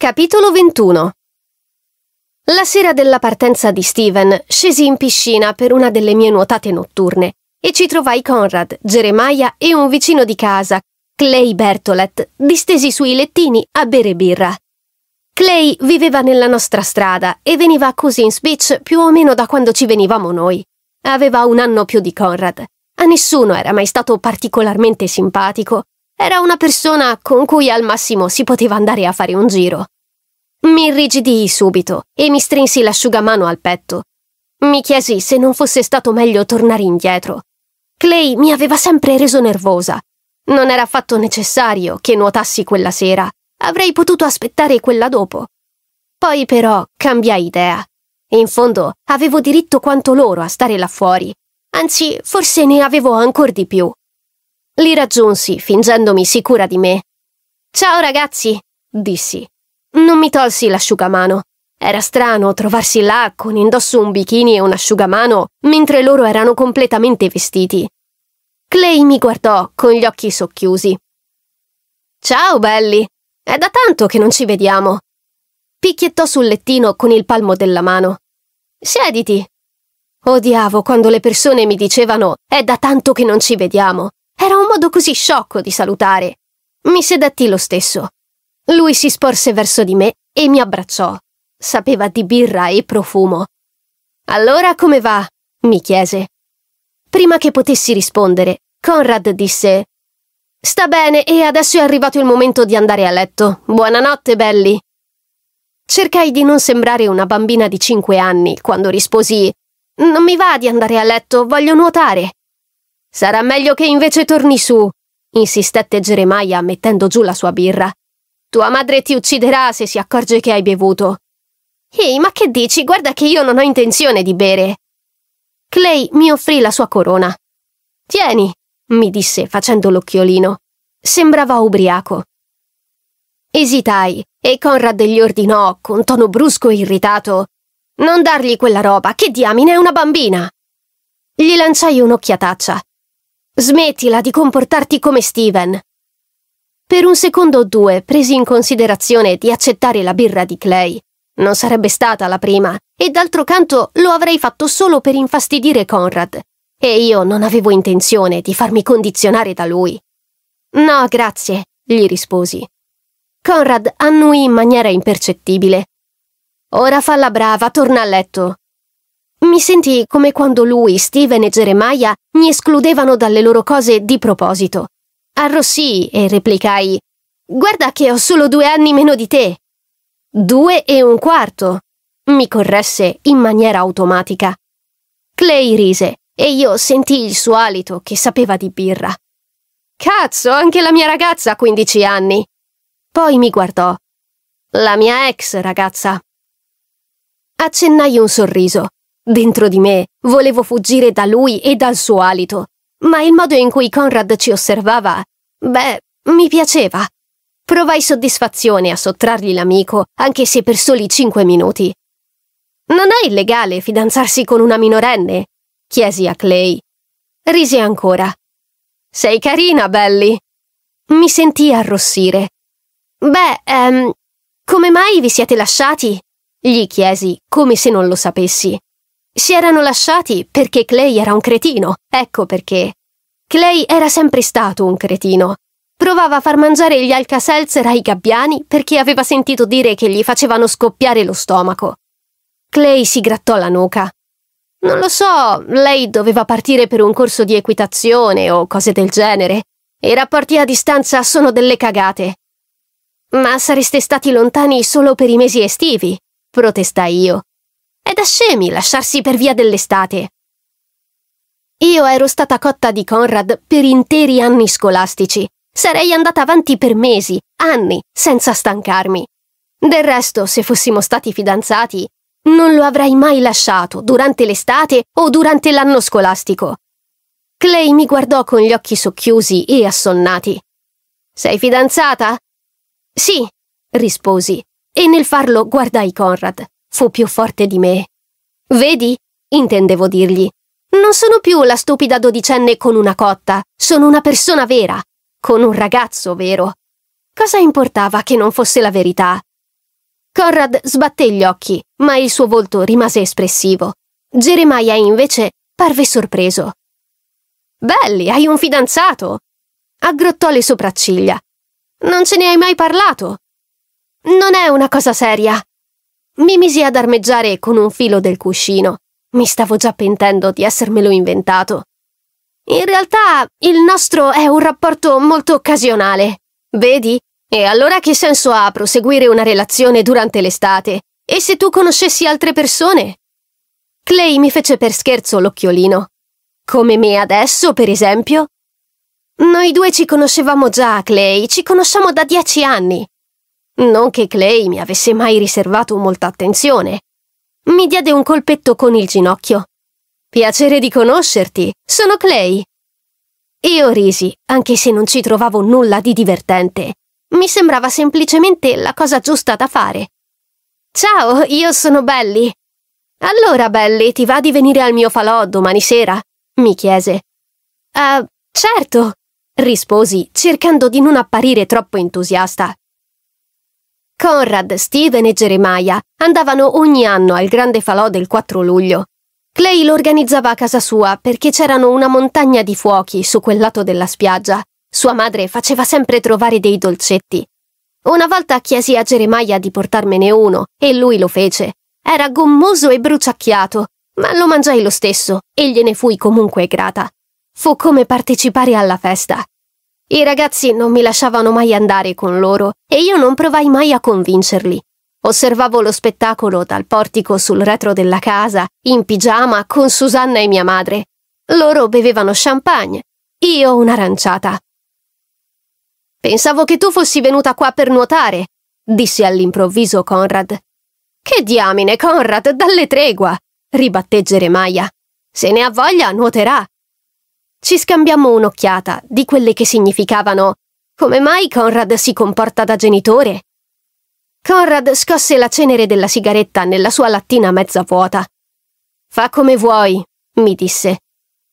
Capitolo 21 La sera della partenza di Steven scesi in piscina per una delle mie nuotate notturne e ci trovai Conrad, Jeremiah e un vicino di casa, Clay Bertolet, distesi sui lettini a bere birra. Clay viveva nella nostra strada e veniva a in speech più o meno da quando ci venivamo noi. Aveva un anno più di Conrad. A nessuno era mai stato particolarmente simpatico era una persona con cui al massimo si poteva andare a fare un giro. Mi irrigidii subito e mi strinsi l'asciugamano al petto. Mi chiesi se non fosse stato meglio tornare indietro. Clay mi aveva sempre reso nervosa. Non era affatto necessario che nuotassi quella sera. Avrei potuto aspettare quella dopo. Poi però cambiai idea. In fondo avevo diritto quanto loro a stare là fuori. Anzi, forse ne avevo ancora di più. Li raggiunsi, fingendomi sicura di me. Ciao ragazzi, dissi. Non mi tolsi l'asciugamano. Era strano trovarsi là con indosso un bikini e un asciugamano mentre loro erano completamente vestiti. Clay mi guardò con gli occhi socchiusi. Ciao belli, è da tanto che non ci vediamo. Picchiettò sul lettino con il palmo della mano. Siediti. Odiavo quando le persone mi dicevano è da tanto che non ci vediamo. Era un modo così sciocco di salutare. Mi sedetti lo stesso. Lui si sporse verso di me e mi abbracciò. Sapeva di birra e profumo. Allora come va? mi chiese. Prima che potessi rispondere, Conrad disse Sta bene e adesso è arrivato il momento di andare a letto. Buonanotte, belli. Cercai di non sembrare una bambina di cinque anni quando risposi Non mi va di andare a letto, voglio nuotare. Sarà meglio che invece torni su, insistette Geremia mettendo giù la sua birra. Tua madre ti ucciderà se si accorge che hai bevuto. Ehi, ma che dici? Guarda che io non ho intenzione di bere. Clay mi offrì la sua corona. Tieni, mi disse facendo l'occhiolino. Sembrava ubriaco. Esitai e Conrad gli ordinò, con tono brusco e irritato, non dargli quella roba, che diamine è una bambina! Gli lanciai un'occhiataccia Smettila di comportarti come Steven. Per un secondo o due presi in considerazione di accettare la birra di Clay. Non sarebbe stata la prima, e d'altro canto lo avrei fatto solo per infastidire Conrad. E io non avevo intenzione di farmi condizionare da lui. No, grazie, gli risposi. Conrad annuì in maniera impercettibile. Ora falla brava, torna a letto. Mi sentii come quando lui, Steven e Jeremiah mi escludevano dalle loro cose di proposito. Arrossii e replicai Guarda che ho solo due anni meno di te. Due e un quarto. Mi corresse in maniera automatica. Clay rise e io sentii il suo alito che sapeva di birra. Cazzo, anche la mia ragazza ha 15 anni. Poi mi guardò. La mia ex ragazza. Accennai un sorriso Dentro di me volevo fuggire da lui e dal suo alito, ma il modo in cui Conrad ci osservava, beh, mi piaceva. Provai soddisfazione a sottrargli l'amico, anche se per soli cinque minuti. Non è illegale fidanzarsi con una minorenne? chiesi a Clay. Rise ancora. Sei carina, Belly. Mi sentii arrossire. Beh, ehm, come mai vi siete lasciati? gli chiesi, come se non lo sapessi. Si erano lasciati perché Clay era un cretino, ecco perché. Clay era sempre stato un cretino. Provava a far mangiare gli Alka-Seltzer ai gabbiani perché aveva sentito dire che gli facevano scoppiare lo stomaco. Clay si grattò la nuca. Non lo so, lei doveva partire per un corso di equitazione o cose del genere. I rapporti a distanza sono delle cagate. Ma sareste stati lontani solo per i mesi estivi, protestai io. È da scemi lasciarsi per via dell'estate. Io ero stata cotta di Conrad per interi anni scolastici. Sarei andata avanti per mesi, anni, senza stancarmi. Del resto, se fossimo stati fidanzati, non lo avrei mai lasciato durante l'estate o durante l'anno scolastico. Clay mi guardò con gli occhi socchiusi e assonnati. Sei fidanzata? Sì, risposi, e nel farlo guardai Conrad. Fu più forte di me. Vedi? intendevo dirgli. Non sono più la stupida dodicenne con una cotta, sono una persona vera, con un ragazzo vero. Cosa importava che non fosse la verità? Conrad sbatté gli occhi, ma il suo volto rimase espressivo. Geremia invece parve sorpreso. Belli, hai un fidanzato! Aggrottò le sopracciglia. Non ce ne hai mai parlato? Non è una cosa seria, mi misi ad armeggiare con un filo del cuscino. Mi stavo già pentendo di essermelo inventato. In realtà il nostro è un rapporto molto occasionale. Vedi? E allora che senso ha proseguire una relazione durante l'estate? E se tu conoscessi altre persone? Clay mi fece per scherzo l'occhiolino. Come me adesso, per esempio? Noi due ci conoscevamo già, Clay, ci conosciamo da dieci anni. Non che Clay mi avesse mai riservato molta attenzione. Mi diede un colpetto con il ginocchio. Piacere di conoscerti, sono Clay. Io risi, anche se non ci trovavo nulla di divertente. Mi sembrava semplicemente la cosa giusta da fare. Ciao, io sono Belly. Allora, Belly, ti va di venire al mio falò domani sera? mi chiese. Ah, uh, certo, risposi, cercando di non apparire troppo entusiasta. Conrad, Steven e Jeremiah andavano ogni anno al grande falò del 4 luglio. Clay lo organizzava a casa sua perché c'erano una montagna di fuochi su quel lato della spiaggia. Sua madre faceva sempre trovare dei dolcetti. Una volta chiesi a Jeremiah di portarmene uno e lui lo fece. Era gommoso e bruciacchiato, ma lo mangiai lo stesso e gliene fui comunque grata. Fu come partecipare alla festa. I ragazzi non mi lasciavano mai andare con loro e io non provai mai a convincerli. Osservavo lo spettacolo dal portico sul retro della casa, in pigiama, con Susanna e mia madre. Loro bevevano champagne, io un'aranciata. Pensavo che tu fossi venuta qua per nuotare, disse all'improvviso Conrad. Che diamine, Conrad, dalle tregua! ribatté Geremia. Se ne ha voglia, nuoterà. Ci scambiamo un'occhiata di quelle che significavano come mai Conrad si comporta da genitore? Conrad scosse la cenere della sigaretta nella sua lattina mezza vuota. Fa come vuoi, mi disse.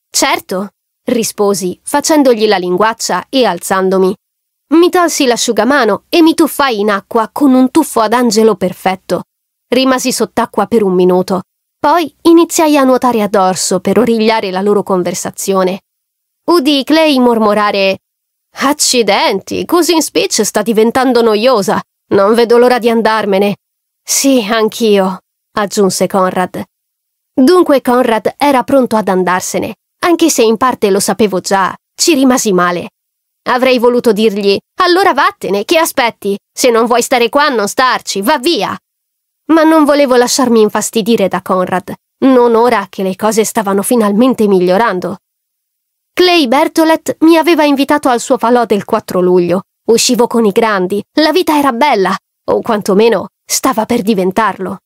Certo, risposi, facendogli la linguaccia e alzandomi. Mi tolsi l'asciugamano e mi tuffai in acqua con un tuffo ad angelo perfetto. Rimasi sott'acqua per un minuto. Poi iniziai a nuotare a dorso per origliare la loro conversazione udì Clay mormorare Accidenti, Cousin Speech sta diventando noiosa. Non vedo l'ora di andarmene. Sì, anch'io, aggiunse Conrad. Dunque Conrad era pronto ad andarsene, anche se in parte lo sapevo già, ci rimasi male. Avrei voluto dirgli, allora vattene, che aspetti? Se non vuoi stare qua, non starci, va via. Ma non volevo lasciarmi infastidire da Conrad, non ora che le cose stavano finalmente migliorando. Clay Bertolet mi aveva invitato al suo falò del 4 luglio. Uscivo con i grandi, la vita era bella, o quantomeno stava per diventarlo.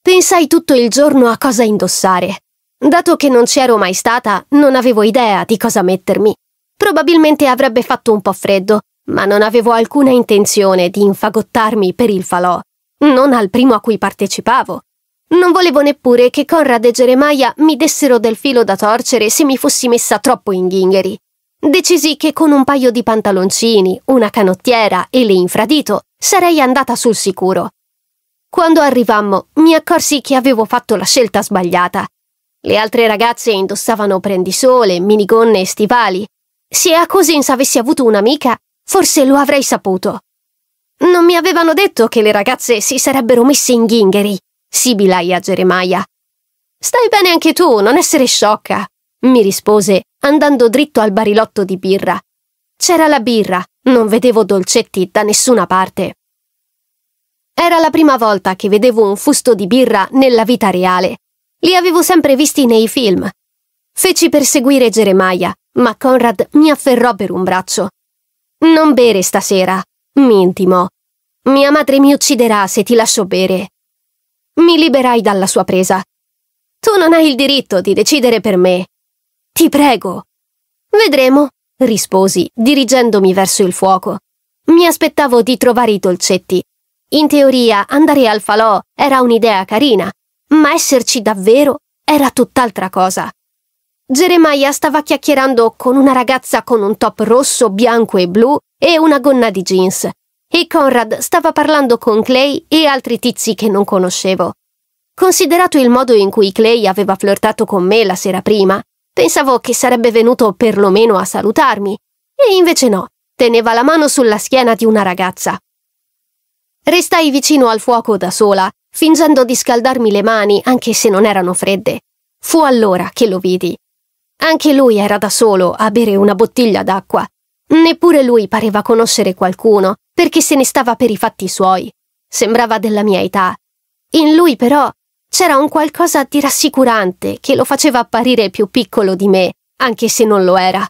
Pensai tutto il giorno a cosa indossare. Dato che non c'ero mai stata, non avevo idea di cosa mettermi. Probabilmente avrebbe fatto un po' freddo, ma non avevo alcuna intenzione di infagottarmi per il falò, non al primo a cui partecipavo. Non volevo neppure che Conrad e Geremia mi dessero del filo da torcere se mi fossi messa troppo in ghingheri. Decisi che con un paio di pantaloncini, una canottiera e le infradito sarei andata sul sicuro. Quando arrivammo mi accorsi che avevo fatto la scelta sbagliata. Le altre ragazze indossavano prendisole, minigonne e stivali. Se a Cosins avessi avuto un'amica, forse lo avrei saputo. Non mi avevano detto che le ragazze si sarebbero messe in ghingheri sibilai a Geremia. Stai bene anche tu, non essere sciocca, mi rispose, andando dritto al barilotto di birra. C'era la birra, non vedevo dolcetti da nessuna parte. Era la prima volta che vedevo un fusto di birra nella vita reale. Li avevo sempre visti nei film. Feci perseguire Geremia, ma Conrad mi afferrò per un braccio. Non bere stasera, mi intimò. Mia madre mi ucciderà se ti lascio bere mi liberai dalla sua presa. Tu non hai il diritto di decidere per me. Ti prego. Vedremo, risposi, dirigendomi verso il fuoco. Mi aspettavo di trovare i dolcetti. In teoria andare al falò era un'idea carina, ma esserci davvero era tutt'altra cosa. Jeremiah stava chiacchierando con una ragazza con un top rosso, bianco e blu e una gonna di jeans e Conrad stava parlando con Clay e altri tizi che non conoscevo. Considerato il modo in cui Clay aveva flirtato con me la sera prima, pensavo che sarebbe venuto perlomeno a salutarmi, e invece no, teneva la mano sulla schiena di una ragazza. Restai vicino al fuoco da sola, fingendo di scaldarmi le mani anche se non erano fredde. Fu allora che lo vidi. Anche lui era da solo a bere una bottiglia d'acqua. Neppure lui pareva conoscere qualcuno, perché se ne stava per i fatti suoi. Sembrava della mia età. In lui però c'era un qualcosa di rassicurante che lo faceva apparire più piccolo di me, anche se non lo era.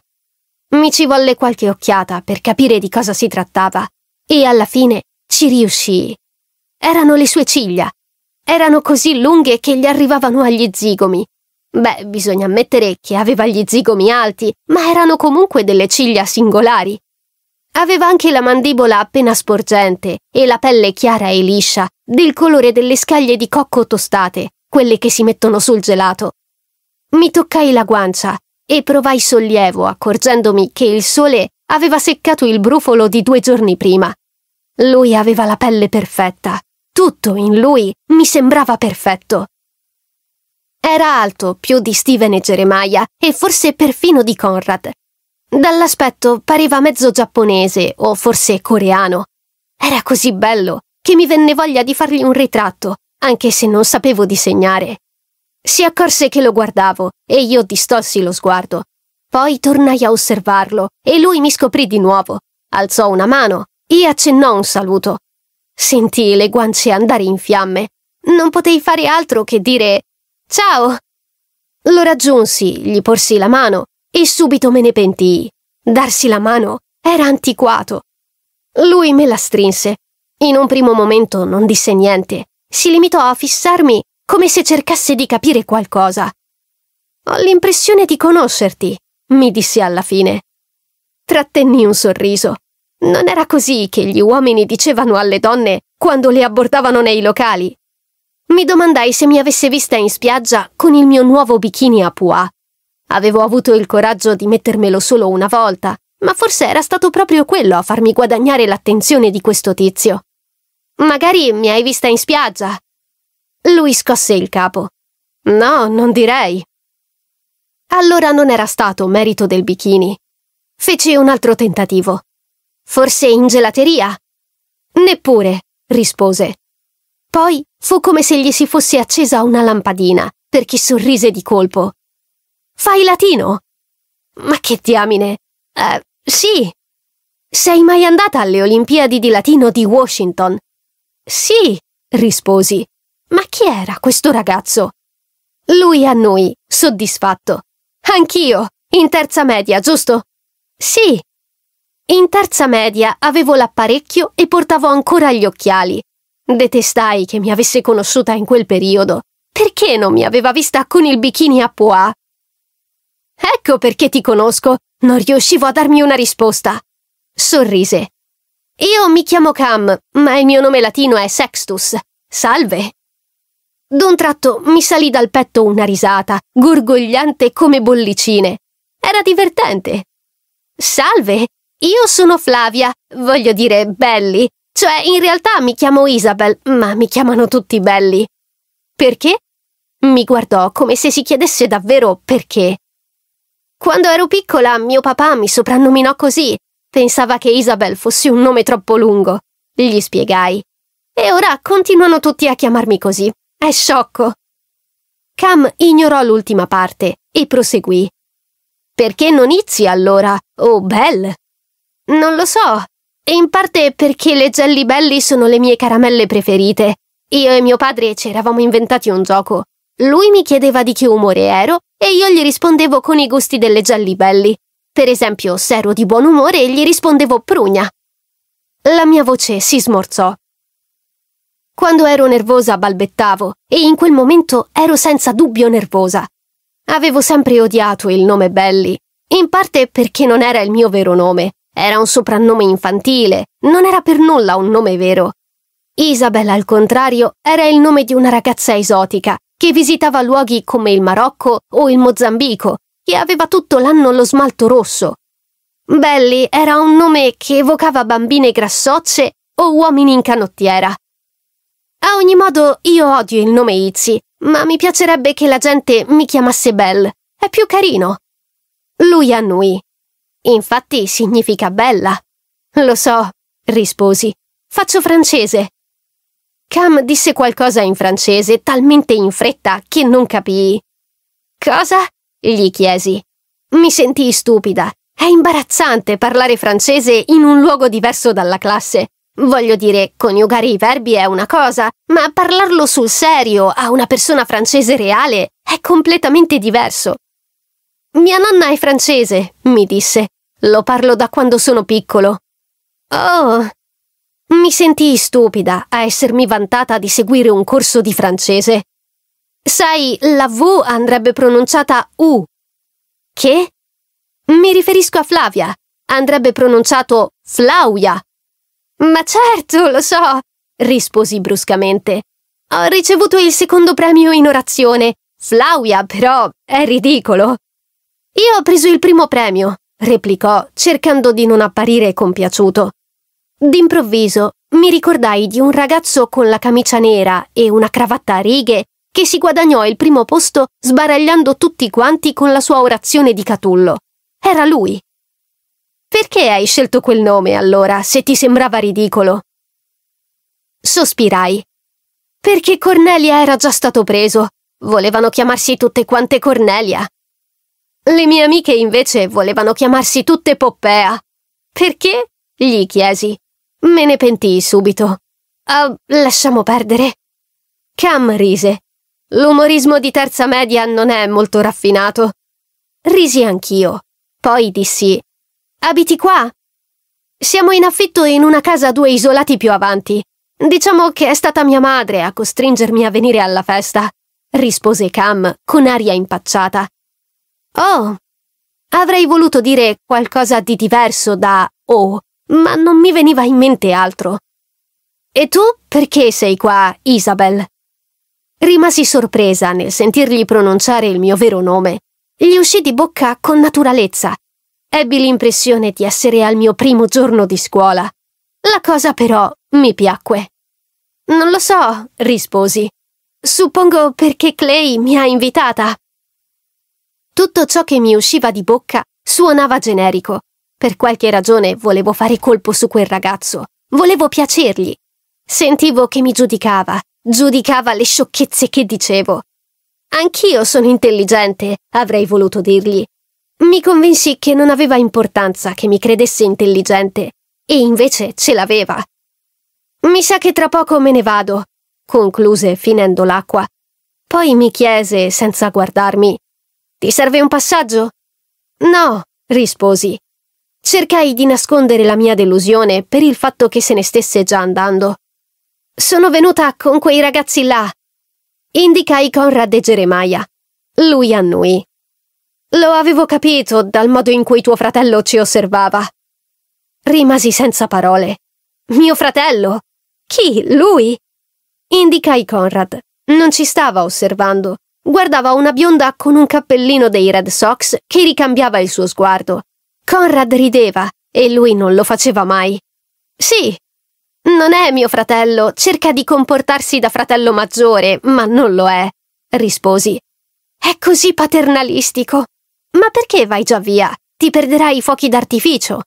Mi ci volle qualche occhiata per capire di cosa si trattava e alla fine ci riuscii. Erano le sue ciglia. Erano così lunghe che gli arrivavano agli zigomi. Beh, bisogna ammettere che aveva gli zigomi alti, ma erano comunque delle ciglia singolari, Aveva anche la mandibola appena sporgente e la pelle chiara e liscia, del colore delle scaglie di cocco tostate, quelle che si mettono sul gelato. Mi toccai la guancia e provai sollievo accorgendomi che il sole aveva seccato il brufolo di due giorni prima. Lui aveva la pelle perfetta. Tutto in lui mi sembrava perfetto. Era alto, più di Steven e Jeremiah, e forse perfino di Conrad, Dall'aspetto pareva mezzo giapponese o forse coreano. Era così bello che mi venne voglia di fargli un ritratto, anche se non sapevo disegnare. Si accorse che lo guardavo e io distolsi lo sguardo. Poi tornai a osservarlo e lui mi scoprì di nuovo. Alzò una mano e accennò un saluto. Sentì le guance andare in fiamme. Non potei fare altro che dire Ciao! Lo raggiunsi, gli porsi la mano e subito me ne pentii. Darsi la mano era antiquato. Lui me la strinse. In un primo momento non disse niente, si limitò a fissarmi come se cercasse di capire qualcosa. Ho l'impressione di conoscerti, mi disse alla fine. Trattenni un sorriso. Non era così che gli uomini dicevano alle donne quando le abbordavano nei locali. Mi domandai se mi avesse vista in spiaggia con il mio nuovo bikini a pois. Avevo avuto il coraggio di mettermelo solo una volta, ma forse era stato proprio quello a farmi guadagnare l'attenzione di questo tizio. Magari mi hai vista in spiaggia. Lui scosse il capo. No, non direi. Allora non era stato merito del bikini. Feci un altro tentativo. Forse in gelateria? Neppure, rispose. Poi fu come se gli si fosse accesa una lampadina, perché sorrise di colpo. Fai latino! Ma che diamine! Eh, sì! Sei mai andata alle Olimpiadi di latino di Washington? Sì, risposi. Ma chi era questo ragazzo? Lui a noi, soddisfatto. Anch'io, in terza media, giusto? Sì. In terza media avevo l'apparecchio e portavo ancora gli occhiali. Detestai che mi avesse conosciuta in quel periodo. Perché non mi aveva vista con il bikini a pois? Ecco perché ti conosco. Non riuscivo a darmi una risposta. Sorrise. Io mi chiamo Cam, ma il mio nome latino è Sextus. Salve. D'un tratto mi salì dal petto una risata, gorgogliante come bollicine. Era divertente. Salve, io sono Flavia, voglio dire belli, cioè in realtà mi chiamo Isabel, ma mi chiamano tutti belli. Perché? Mi guardò come se si chiedesse davvero perché. Quando ero piccola, mio papà mi soprannominò così. Pensava che Isabel fosse un nome troppo lungo. Gli spiegai. E ora continuano tutti a chiamarmi così. È sciocco. Cam ignorò l'ultima parte e proseguì. Perché non Izzy allora? Oh, Belle? Non lo so. In parte perché le Jelly Belly sono le mie caramelle preferite. Io e mio padre ci eravamo inventati un gioco. Lui mi chiedeva di che umore ero e io gli rispondevo con i gusti delle giallibelli. Per esempio, se ero di buon umore, gli rispondevo prugna. La mia voce si smorzò. Quando ero nervosa balbettavo e in quel momento ero senza dubbio nervosa. Avevo sempre odiato il nome Belli, in parte perché non era il mio vero nome, era un soprannome infantile, non era per nulla un nome vero. Isabella, al contrario, era il nome di una ragazza esotica, che visitava luoghi come il Marocco o il Mozambico e aveva tutto l'anno lo smalto rosso. Belli era un nome che evocava bambine grassocce o uomini in canottiera. A ogni modo, io odio il nome Izzy, ma mi piacerebbe che la gente mi chiamasse Belle. È più carino. Lui annui. Infatti significa bella. Lo so, risposi. Faccio francese. Cam disse qualcosa in francese talmente in fretta che non capii. Cosa? gli chiesi. Mi sentii stupida. È imbarazzante parlare francese in un luogo diverso dalla classe. Voglio dire, coniugare i verbi è una cosa, ma parlarlo sul serio a una persona francese reale è completamente diverso. Mia nonna è francese, mi disse. Lo parlo da quando sono piccolo. Oh, mi sentii stupida a essermi vantata di seguire un corso di francese. Sai, la V andrebbe pronunciata U. Che? Mi riferisco a Flavia. Andrebbe pronunciato Flauia. Ma certo, lo so, risposi bruscamente. Ho ricevuto il secondo premio in orazione. Flauia, però, è ridicolo. Io ho preso il primo premio, replicò, cercando di non apparire compiaciuto. D'improvviso mi ricordai di un ragazzo con la camicia nera e una cravatta a righe che si guadagnò il primo posto sbaragliando tutti quanti con la sua orazione di Catullo. Era lui. Perché hai scelto quel nome allora, se ti sembrava ridicolo? Sospirai. Perché Cornelia era già stato preso. Volevano chiamarsi tutte quante Cornelia. Le mie amiche invece volevano chiamarsi tutte Poppea. Perché? gli chiesi. Me ne pentii subito. Uh, lasciamo perdere. Cam rise. L'umorismo di terza media non è molto raffinato. Risi anch'io. Poi dissi: Abiti qua? Siamo in affitto in una casa a due isolati più avanti. Diciamo che è stata mia madre a costringermi a venire alla festa, rispose Cam con aria impacciata. Oh, avrei voluto dire qualcosa di diverso da oh, ma non mi veniva in mente altro. E tu perché sei qua, Isabel? Rimasi sorpresa nel sentirgli pronunciare il mio vero nome. Gli uscì di bocca con naturalezza. Ebbi l'impressione di essere al mio primo giorno di scuola. La cosa però mi piacque. Non lo so, risposi. Suppongo perché Clay mi ha invitata. Tutto ciò che mi usciva di bocca suonava generico, per qualche ragione volevo fare colpo su quel ragazzo. Volevo piacergli. Sentivo che mi giudicava, giudicava le sciocchezze che dicevo. Anch'io sono intelligente, avrei voluto dirgli. Mi convinsi che non aveva importanza che mi credesse intelligente, e invece ce l'aveva. Mi sa che tra poco me ne vado, concluse finendo l'acqua. Poi mi chiese, senza guardarmi, Ti serve un passaggio? No, risposi. Cercai di nascondere la mia delusione per il fatto che se ne stesse già andando. Sono venuta con quei ragazzi là. Indicai Conrad e Jeremiah. Lui annui. Lo avevo capito dal modo in cui tuo fratello ci osservava. Rimasi senza parole. Mio fratello? Chi? Lui? Indicai Conrad. Non ci stava osservando. Guardava una bionda con un cappellino dei Red Sox che ricambiava il suo sguardo. Conrad rideva e lui non lo faceva mai. Sì, non è mio fratello, cerca di comportarsi da fratello maggiore, ma non lo è, risposi. È così paternalistico. Ma perché vai già via? Ti perderai i fuochi d'artificio.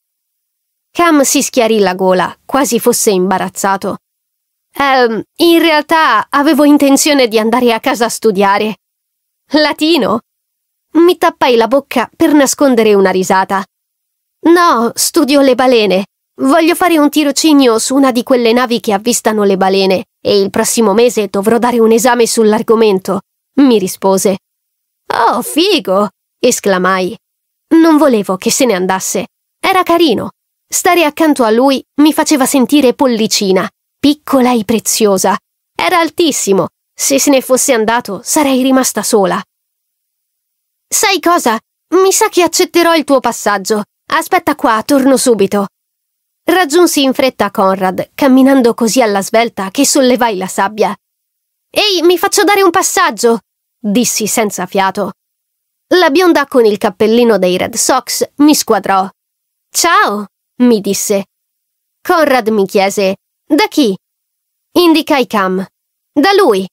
Cam si schiarì la gola, quasi fosse imbarazzato. Ehm, in realtà avevo intenzione di andare a casa a studiare. Latino? Mi tappai la bocca per nascondere una risata. No, studio le balene. Voglio fare un tirocinio su una di quelle navi che avvistano le balene e il prossimo mese dovrò dare un esame sull'argomento, mi rispose. Oh, figo! esclamai. Non volevo che se ne andasse. Era carino. Stare accanto a lui mi faceva sentire pollicina, piccola e preziosa. Era altissimo. Se se ne fosse andato, sarei rimasta sola. Sai cosa? Mi sa che accetterò il tuo passaggio. Aspetta qua, torno subito. Raggiunsi in fretta Conrad, camminando così alla svelta che sollevai la sabbia. Ehi, mi faccio dare un passaggio! dissi senza fiato. La bionda con il cappellino dei Red Sox mi squadrò. Ciao! mi disse. Conrad mi chiese: Da chi? Indicai Cam. Da lui.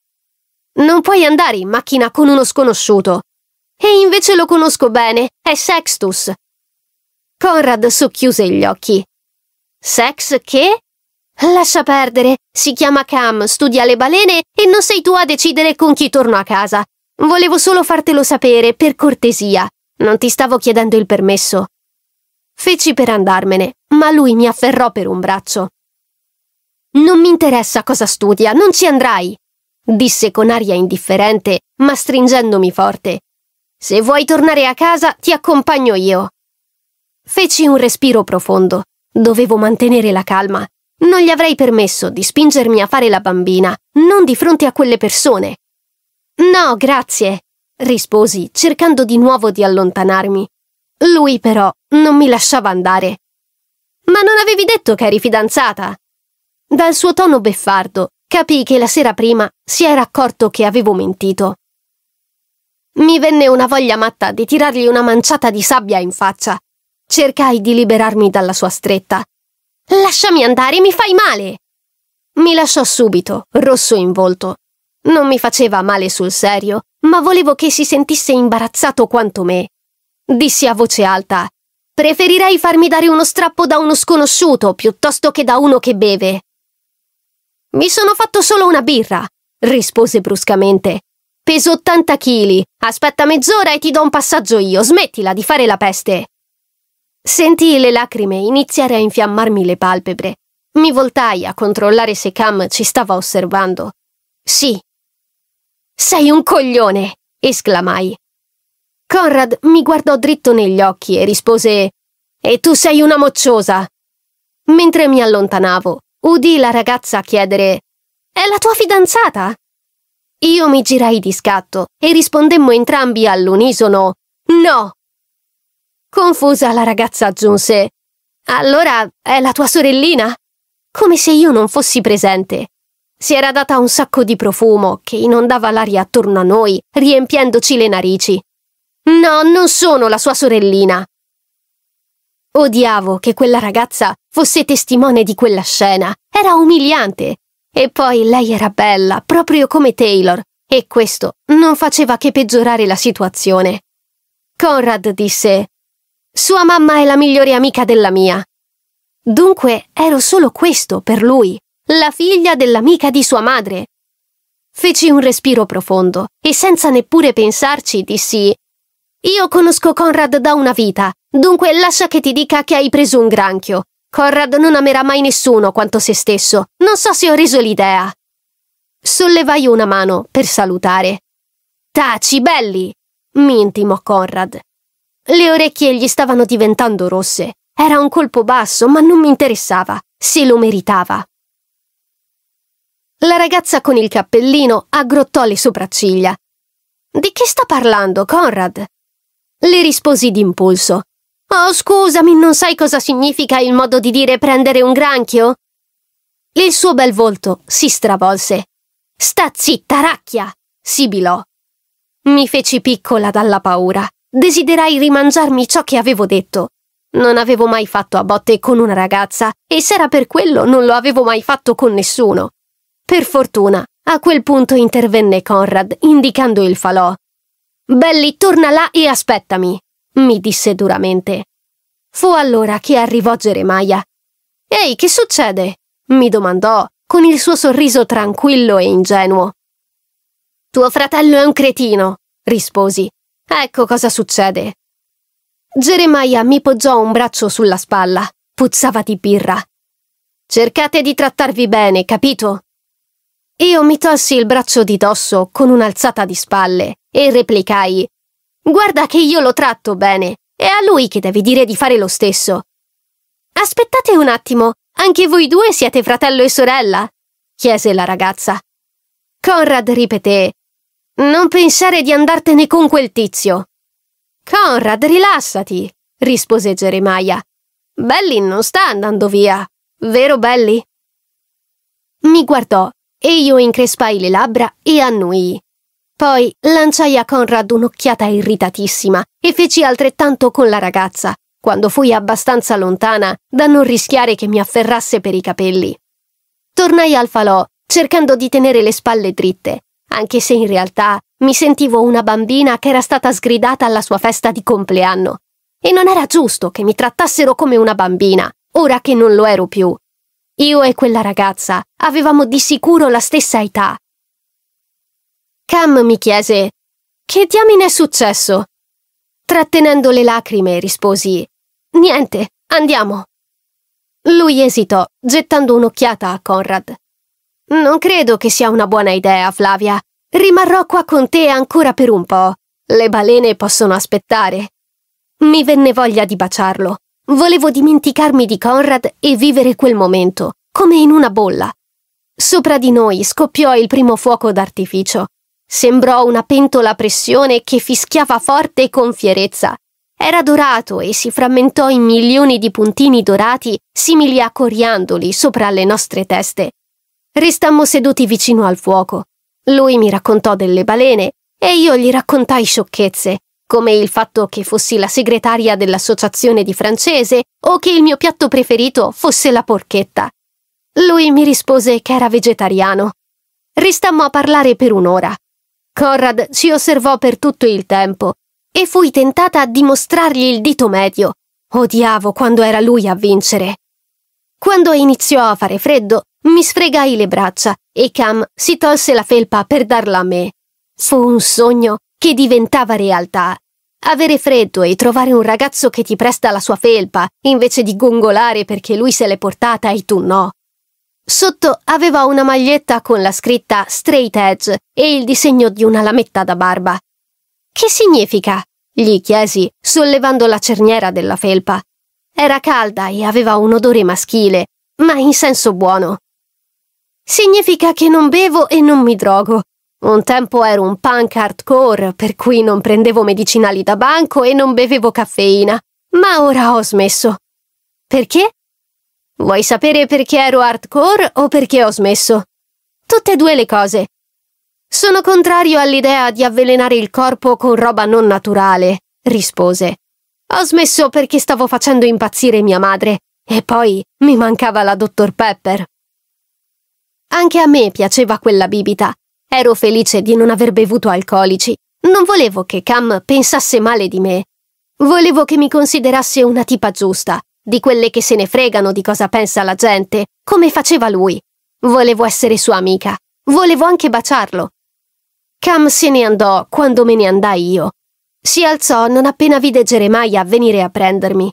Non puoi andare in macchina con uno sconosciuto. E invece lo conosco bene, è Sextus, Conrad socchiuse gli occhi. Sex che? Lascia perdere, si chiama Cam, studia le balene e non sei tu a decidere con chi torno a casa. Volevo solo fartelo sapere, per cortesia. Non ti stavo chiedendo il permesso. Feci per andarmene, ma lui mi afferrò per un braccio. Non mi interessa cosa studia, non ci andrai, disse con aria indifferente, ma stringendomi forte. Se vuoi tornare a casa, ti accompagno io. Feci un respiro profondo. Dovevo mantenere la calma. Non gli avrei permesso di spingermi a fare la bambina, non di fronte a quelle persone. No, grazie, risposi, cercando di nuovo di allontanarmi. Lui però non mi lasciava andare. Ma non avevi detto che eri fidanzata? Dal suo tono beffardo capii che la sera prima si era accorto che avevo mentito. Mi venne una voglia matta di tirargli una manciata di sabbia in faccia, Cercai di liberarmi dalla sua stretta. Lasciami andare, mi fai male! Mi lasciò subito, rosso in volto. Non mi faceva male sul serio, ma volevo che si sentisse imbarazzato quanto me. Dissi a voce alta, preferirei farmi dare uno strappo da uno sconosciuto piuttosto che da uno che beve. Mi sono fatto solo una birra, rispose bruscamente. Peso 80 kg, aspetta mezz'ora e ti do un passaggio io, smettila di fare la peste. Sentii le lacrime iniziare a infiammarmi le palpebre. Mi voltai a controllare se Cam ci stava osservando. Sì. Sei un coglione! esclamai. Conrad mi guardò dritto negli occhi e rispose E tu sei una mocciosa! Mentre mi allontanavo, udì la ragazza chiedere È la tua fidanzata? Io mi girai di scatto e rispondemmo entrambi all'unisono No! Confusa la ragazza aggiunse Allora è la tua sorellina? Come se io non fossi presente. Si era data un sacco di profumo che inondava l'aria attorno a noi, riempiendoci le narici. No, non sono la sua sorellina. Odiavo che quella ragazza fosse testimone di quella scena. Era umiliante. E poi lei era bella, proprio come Taylor, e questo non faceva che peggiorare la situazione. Conrad disse sua mamma è la migliore amica della mia. Dunque ero solo questo per lui, la figlia dell'amica di sua madre. Feci un respiro profondo e senza neppure pensarci dissi Io conosco Conrad da una vita, dunque lascia che ti dica che hai preso un granchio. Conrad non amerà mai nessuno quanto se stesso, non so se ho reso l'idea. Sollevai una mano per salutare. Taci, belli! mi intimò Conrad. Le orecchie gli stavano diventando rosse. Era un colpo basso, ma non mi interessava. Se lo meritava. La ragazza con il cappellino aggrottò le sopracciglia. Di che sta parlando, Conrad? Le risposi d'impulso. Oh, scusami, non sai cosa significa il modo di dire prendere un granchio? Il suo bel volto si stravolse. Sta zitta, racchia! sibilò. Mi feci piccola dalla paura. Desiderai rimangiarmi ciò che avevo detto. Non avevo mai fatto a botte con una ragazza e se era per quello non lo avevo mai fatto con nessuno. Per fortuna, a quel punto intervenne Conrad, indicando il falò. Belli, torna là e aspettami, mi disse duramente. Fu allora che arrivò Geremia. Ehi, che succede? mi domandò, con il suo sorriso tranquillo e ingenuo. Tuo fratello è un cretino, risposi, Ecco cosa succede. Jeremiah mi poggiò un braccio sulla spalla. Puzzava di birra. Cercate di trattarvi bene, capito? Io mi tolsi il braccio di dosso con un'alzata di spalle e replicai Guarda che io lo tratto bene, è a lui che devi dire di fare lo stesso. Aspettate un attimo, anche voi due siete fratello e sorella? chiese la ragazza. Conrad ripeté non pensare di andartene con quel tizio. Conrad, rilassati, rispose Geremia. Belli non sta andando via, vero Belli? Mi guardò e io increspai le labbra e annui. Poi lanciai a Conrad un'occhiata irritatissima e feci altrettanto con la ragazza, quando fui abbastanza lontana da non rischiare che mi afferrasse per i capelli. Tornai al falò, cercando di tenere le spalle dritte, anche se in realtà mi sentivo una bambina che era stata sgridata alla sua festa di compleanno. E non era giusto che mi trattassero come una bambina, ora che non lo ero più. Io e quella ragazza avevamo di sicuro la stessa età. Cam mi chiese, che diamine è successo? Trattenendo le lacrime risposi, niente, andiamo. Lui esitò, gettando un'occhiata a Conrad. Non credo che sia una buona idea, Flavia. Rimarrò qua con te ancora per un po'. Le balene possono aspettare. Mi venne voglia di baciarlo. Volevo dimenticarmi di Conrad e vivere quel momento, come in una bolla. Sopra di noi scoppiò il primo fuoco d'artificio. Sembrò una pentola a pressione che fischiava forte e con fierezza. Era dorato e si frammentò in milioni di puntini dorati simili a coriandoli sopra le nostre teste. Ristammo seduti vicino al fuoco. Lui mi raccontò delle balene e io gli raccontai sciocchezze, come il fatto che fossi la segretaria dell'associazione di francese o che il mio piatto preferito fosse la porchetta. Lui mi rispose che era vegetariano. Ristammo a parlare per un'ora. Conrad ci osservò per tutto il tempo e fui tentata a dimostrargli il dito medio. Odiavo quando era lui a vincere. Quando iniziò a fare freddo, mi sfregai le braccia e Cam si tolse la felpa per darla a me. Fu un sogno che diventava realtà. Avere freddo e trovare un ragazzo che ti presta la sua felpa invece di gongolare perché lui se l'è portata e tu no. Sotto aveva una maglietta con la scritta Straight Edge e il disegno di una lametta da barba. Che significa? gli chiesi, sollevando la cerniera della felpa. Era calda e aveva un odore maschile, ma in senso buono. Significa che non bevo e non mi drogo. Un tempo ero un punk hardcore, per cui non prendevo medicinali da banco e non bevevo caffeina, ma ora ho smesso. Perché? Vuoi sapere perché ero hardcore o perché ho smesso? Tutte e due le cose. Sono contrario all'idea di avvelenare il corpo con roba non naturale, rispose. Ho smesso perché stavo facendo impazzire mia madre e poi mi mancava la dottor Pepper. Anche a me piaceva quella bibita. Ero felice di non aver bevuto alcolici. Non volevo che Cam pensasse male di me. Volevo che mi considerasse una tipa giusta, di quelle che se ne fregano di cosa pensa la gente, come faceva lui. Volevo essere sua amica. Volevo anche baciarlo. Cam se ne andò quando me ne andai io, si alzò non appena vide Geremia venire a prendermi.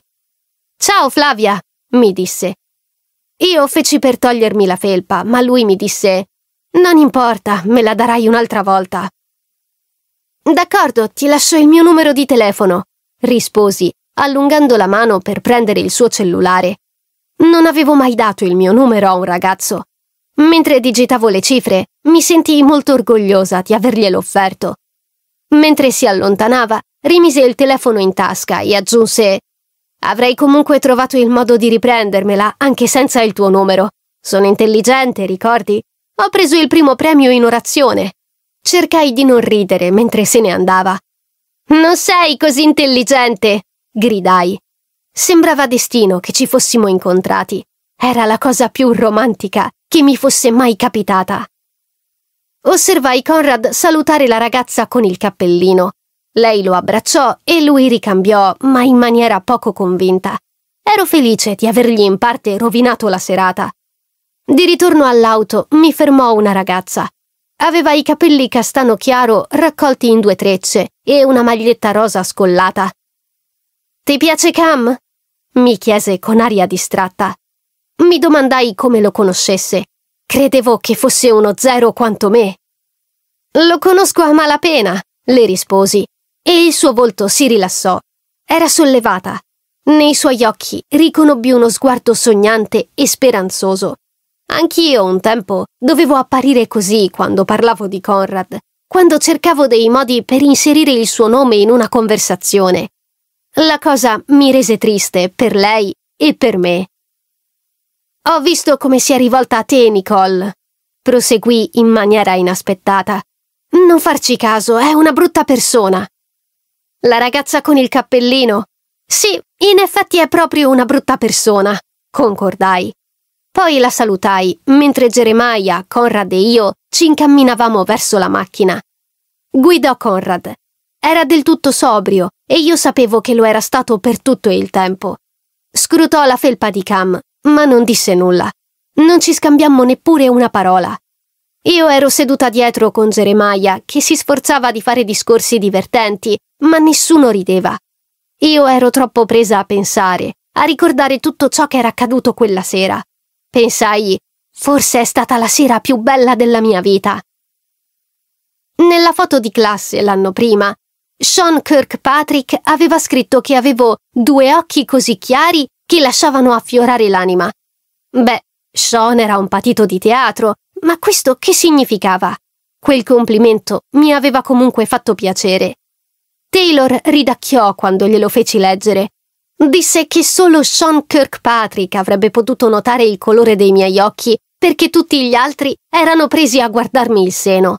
Ciao Flavia, mi disse. Io feci per togliermi la felpa, ma lui mi disse Non importa, me la darai un'altra volta. D'accordo, ti lascio il mio numero di telefono, risposi, allungando la mano per prendere il suo cellulare. Non avevo mai dato il mio numero a un ragazzo. Mentre digitavo le cifre, mi sentii molto orgogliosa di averglielo offerto. Mentre si allontanava, rimise il telefono in tasca e aggiunse Avrei comunque trovato il modo di riprendermela anche senza il tuo numero. Sono intelligente, ricordi? Ho preso il primo premio in orazione. Cercai di non ridere mentre se ne andava. Non sei così intelligente! gridai. Sembrava destino che ci fossimo incontrati. Era la cosa più romantica che mi fosse mai capitata. Osservai Conrad salutare la ragazza con il cappellino. Lei lo abbracciò e lui ricambiò, ma in maniera poco convinta. Ero felice di avergli in parte rovinato la serata. Di ritorno all'auto mi fermò una ragazza. Aveva i capelli castano chiaro raccolti in due trecce e una maglietta rosa scollata. Ti piace Cam? mi chiese con aria distratta. Mi domandai come lo conoscesse. Credevo che fosse uno zero quanto me. Lo conosco a malapena, le risposi, e il suo volto si rilassò. Era sollevata. Nei suoi occhi riconobbi uno sguardo sognante e speranzoso. Anch'io un tempo dovevo apparire così quando parlavo di Conrad, quando cercavo dei modi per inserire il suo nome in una conversazione. La cosa mi rese triste per lei e per me. Ho visto come si è rivolta a te, Nicole, proseguì in maniera inaspettata. Non farci caso, è una brutta persona. La ragazza con il cappellino. Sì, in effetti è proprio una brutta persona, concordai. Poi la salutai, mentre Geremia, Conrad e io ci incamminavamo verso la macchina. Guidò Conrad. Era del tutto sobrio e io sapevo che lo era stato per tutto il tempo. Scrutò la felpa di Cam, ma non disse nulla. Non ci scambiammo neppure una parola. Io ero seduta dietro con Geremia, che si sforzava di fare discorsi divertenti, ma nessuno rideva. Io ero troppo presa a pensare, a ricordare tutto ciò che era accaduto quella sera. Pensai, forse è stata la sera più bella della mia vita. Nella foto di classe l'anno prima, Sean Kirkpatrick aveva scritto che avevo due occhi così chiari che lasciavano affiorare l'anima. Beh, Sean era un patito di teatro, ma questo che significava? Quel complimento mi aveva comunque fatto piacere. Taylor ridacchiò quando glielo feci leggere. Disse che solo Sean Kirkpatrick avrebbe potuto notare il colore dei miei occhi perché tutti gli altri erano presi a guardarmi il seno.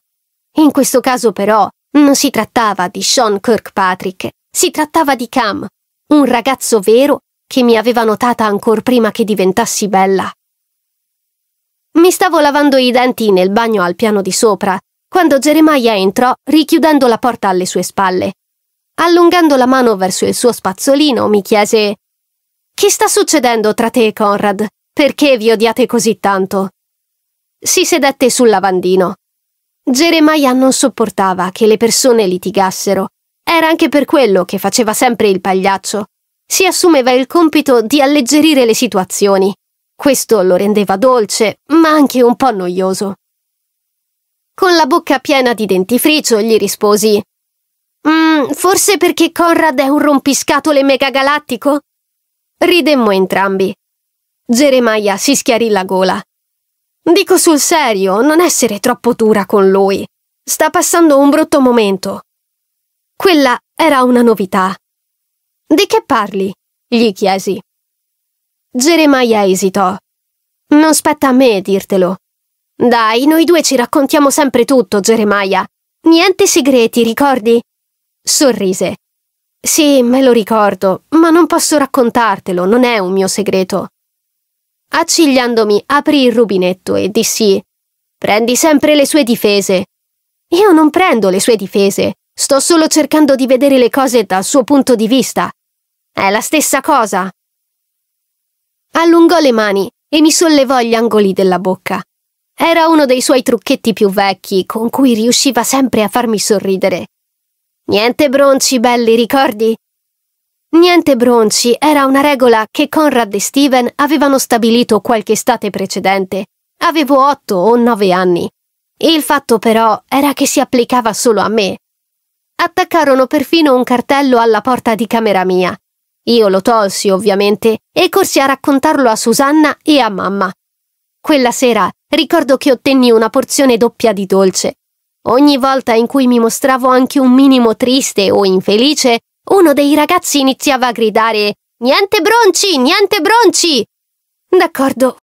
In questo caso però non si trattava di Sean Kirkpatrick, si trattava di Cam, un ragazzo vero che mi aveva notata ancor prima che diventassi bella. Mi stavo lavando i denti nel bagno al piano di sopra, quando Geremia entrò richiudendo la porta alle sue spalle. Allungando la mano verso il suo spazzolino, mi chiese Che sta succedendo tra te e Conrad? Perché vi odiate così tanto? Si sedette sul lavandino. Geremia non sopportava che le persone litigassero. Era anche per quello che faceva sempre il pagliaccio si assumeva il compito di alleggerire le situazioni. Questo lo rendeva dolce, ma anche un po' noioso. Con la bocca piena di dentifricio gli risposi mm, forse perché Conrad è un rompiscatole megagalattico? Ridemmo entrambi. Geremia si schiarì la gola. Dico sul serio, non essere troppo dura con lui. Sta passando un brutto momento. Quella era una novità. Di che parli? gli chiesi. Geremia esitò. Non spetta a me dirtelo. Dai, noi due ci raccontiamo sempre tutto, Geremia. Niente segreti, ricordi? Sorrise. Sì, me lo ricordo, ma non posso raccontartelo, non è un mio segreto. Accigliandomi, aprì il rubinetto e dissi: Prendi sempre le sue difese. Io non prendo le sue difese, sto solo cercando di vedere le cose dal suo punto di vista. È la stessa cosa. Allungò le mani e mi sollevò gli angoli della bocca. Era uno dei suoi trucchetti più vecchi, con cui riusciva sempre a farmi sorridere. Niente bronci, belli, ricordi? Niente bronci era una regola che Conrad e Steven avevano stabilito qualche estate precedente. Avevo otto o nove anni. Il fatto però era che si applicava solo a me. Attaccarono perfino un cartello alla porta di camera mia, io lo tolsi, ovviamente, e corsi a raccontarlo a Susanna e a mamma. Quella sera ricordo che ottenni una porzione doppia di dolce. Ogni volta in cui mi mostravo anche un minimo triste o infelice, uno dei ragazzi iniziava a gridare Niente bronci, niente bronci! D'accordo,